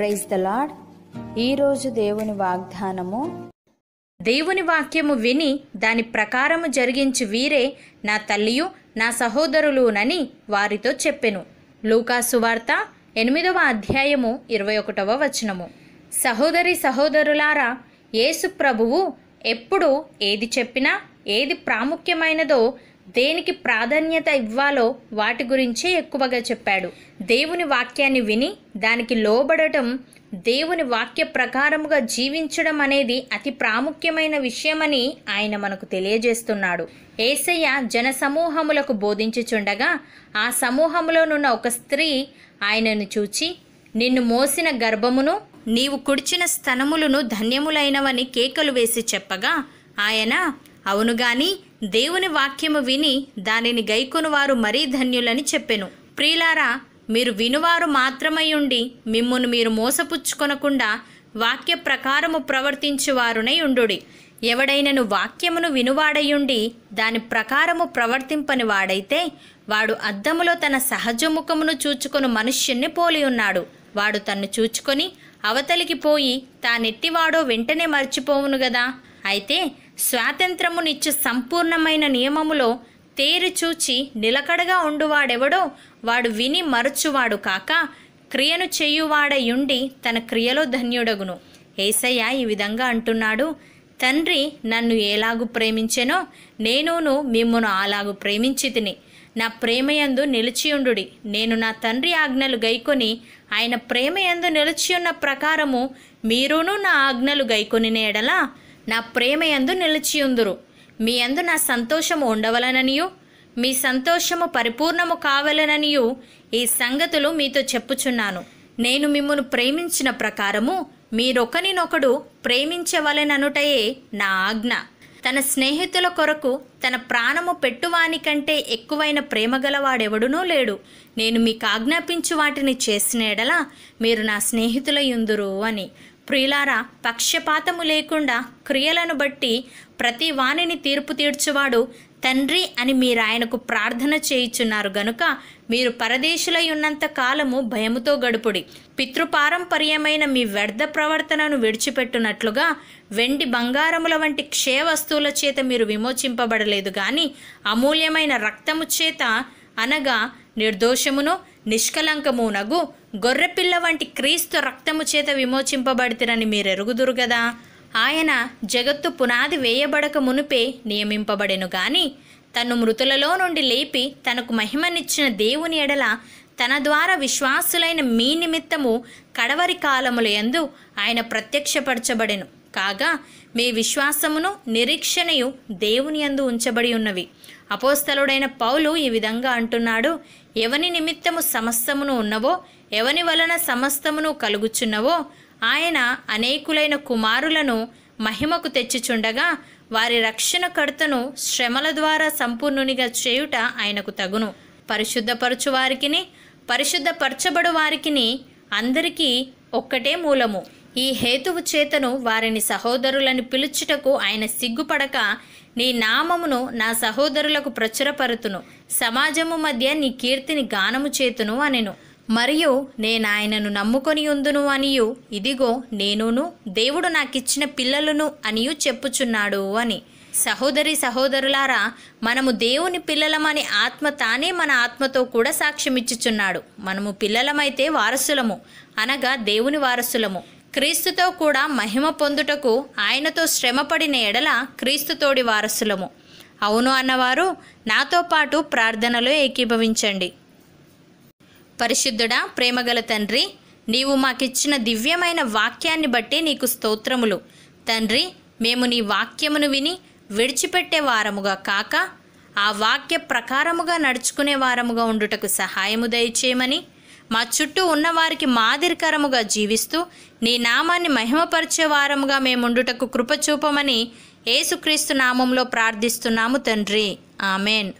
praise the lord ఈరోజు దేవుని వాగ్దానము దేవుని వాక్యము విని దాని ప్రకారము జరిగించి వీరే నా తల్లియు నా సహోదరులునని వారితో చెప్పెను లూకాసువార్త ఎనిమిదవ అధ్యాయము ఇరవై ఒకటవ వచనము సహోదరి సహోదరులారా యేసు ప్రభువు ఎప్పుడు ఏది చెప్పినా ఏది ప్రాముఖ్యమైనదో దేనికి ప్రాధాన్యత ఇవ్వాలో వాటి గురించే ఎక్కువగా చెప్పాడు దేవుని వాక్యాన్ని విని దానికి లోబడటం దేవుని వాక్య ప్రకారముగా జీవించడం అనేది అతి ప్రాముఖ్యమైన విషయమని ఆయన మనకు తెలియజేస్తున్నాడు ఏసయ్య జన సమూహములకు బోధించుచుండగా ఆ సమూహములోనున్న ఒక స్త్రీ ఆయనను చూచి నిన్ను మోసిన గర్భమును నీవు కుడిచిన స్తనములను ధన్యములైనవని కేకలు వేసి చెప్పగా ఆయన అవును గాని దేవుని వాక్యము విని దానిని గైకొనువారు మరీ ధన్యులని చెప్పెను ప్రియులారా మీరు వినువారు ఉండి మిమ్మును మీరు మోసపుచ్చుకొనకుండా వాక్య ప్రకారము ప్రవర్తించువారునై ఉండుడి ఎవడైనను వాక్యమును వినువాడయుండి దాని ప్రకారము ప్రవర్తింపని వాడైతే వాడు అద్దములో తన సహజముఖమును చూచుకొని మనుష్యుణ్ణి పోలి ఉన్నాడు వాడు తన్ను చూచుకొని అవతలికి పోయి తానెట్టివాడో వెంటనే మర్చిపోవును గదా అయితే స్వాతంత్రమునిచ్చు సంపూర్ణమైన నియమములో తేరు చూచి నిలకడగా ఉండువాడెవడో వాడు విని మరచువాడు కాక క్రియను చేయువాడయుండి తన క్రియలో ధన్యుడగును ఏసయ్య ఈ విధంగా అంటున్నాడు తండ్రి నన్ను ఏలాగు ప్రేమించెనో నేనును మిమ్మును అలాగు ప్రేమించి తిని నా ప్రేమయందు నిలిచియుండు నేను నా తండ్రి ఆజ్ఞలు గైకొని ఆయన ప్రేమయందు నిలిచియున్న ప్రకారము మీరును నా ఆజ్ఞలు గైకొని నేడలా నా ప్రేమ ఎందు నిలిచియుందురు మీ అందు నా సంతోషము ఉండవలననియు మీ సంతోషము పరిపూర్ణము కావలననియు ఈ సంగతులు మీతో చెప్పుచున్నాను నేను మిమ్మను ప్రేమించిన ప్రకారము మీరొకనినొకడు ప్రేమించవలెననుటయే నా ఆజ్ఞ తన స్నేహితుల కొరకు తన ప్రాణము పెట్టువాని కంటే ఎక్కువైన ప్రేమ గలవాడెవడునూ లేడు నేను మీకు ఆజ్ఞాపించు వాటిని చేసిన మీరు నా స్నేహితుల యుందురు అని ప్రియులారా పక్షపాతము లేకుండా క్రియలను బట్టి ప్రతి వాణిని తీర్పు తీర్చువాడు తండ్రి అని మీరు ఆయనకు ప్రార్థన చేయుచున్నారు గనుక మీరు పరదేశులై ఉన్నంత కాలము భయముతో గడుపుడి పితృపారంపర్యమైన మీ వ్యర్థ ప్రవర్తనను విడిచిపెట్టునట్లుగా వెండి బంగారముల వంటి క్షయ వస్తువుల చేత మీరు విమోచింపబడలేదు కానీ అమూల్యమైన రక్తము చేత అనగా నిర్దోషమును నిష్కలంకమునగు గొర్రెపిల్ల వంటి క్రీస్తు రక్తము చేత విమోచింపబడితిరని మీరెరుగుదురు కదా ఆయన జగత్తు పునాది వేయబడక మునుపే నియమింపబడెను గాని తను మృతులలో నుండి లేపి తనకు మహిమనిచ్చిన దేవుని ఎడల తన ద్వారా విశ్వాసులైన మీ నిమిత్తము కడవరి కాలముల యందు ఆయన ప్రత్యక్షపరచబడెను కాగా మీ విశ్వాసమును నిరీక్షణయు దేవుని అందు ఉంచబడి ఉన్నవి అపోస్తలుడైన పౌలు ఈ విధంగా అంటున్నాడు ఎవని నిమిత్తము సమస్తమును ఉన్నవో ఎవని వలన సమస్తమును కలుగుచున్నవో ఆయన అనేకులైన కుమారులను మహిమకు తెచ్చిచుండగా వారి రక్షణ కర్తను శ్రమల ద్వారా సంపూర్ణునిగా చేయుట ఆయనకు తగును పరిశుద్ధపరచు వారికిని పరిశుద్ధపరచబడు వారికిని అందరికీ ఒక్కటే మూలము ఈ హేతువు చేతను వారిని సహోదరులను పిలుచుటకు ఆయన సిగ్గుపడక నీ నామమును నా సహోదరులకు ప్రచురపరుతును సమాజము మధ్య నీ కీర్తిని గానము చేతును అనెను మరియు నేను ఆయనను నమ్ముకొని ఉందును అనియు ఇదిగో నేనును దేవుడు నాకిచ్చిన పిల్లలను అనియు చెప్పుచున్నాడు అని సహోదరి సహోదరులారా మనము దేవుని పిల్లలమని ఆత్మ తానే మన ఆత్మతో కూడా సాక్ష్యమిచ్చుచున్నాడు మనము పిల్లలమైతే వారసులము అనగా దేవుని వారసులము క్రీస్తుతో కూడా మహిమ పొందుటకు ఆయనతో శ్రమపడిన ఎడల క్రీస్తుతోడి వారసులము అవును అన్నవారు నాతో పాటు ప్రార్థనలో ఏకీభవించండి పరిశుద్ధుడా ప్రేమగల తండ్రి నీవు మాకిచ్చిన దివ్యమైన వాక్యాన్ని బట్టి నీకు స్తోత్రములు తండ్రి మేము నీ వాక్యమును విని విడిచిపెట్టే వారముగా కాక ఆ వాక్య ప్రకారముగా నడుచుకునే వారముగా ఉండుటకు సహాయము దయచేయమని మా చుట్టూ ఉన్నవారికి మాదిరికరముగా జీవిస్తూ నీ నామాన్ని మహిమపరిచే వారముగా మేముండుటకు కృపచూపమని ఏసుక్రీస్తు నామంలో ప్రార్థిస్తున్నాము తండ్రి ఆమెన్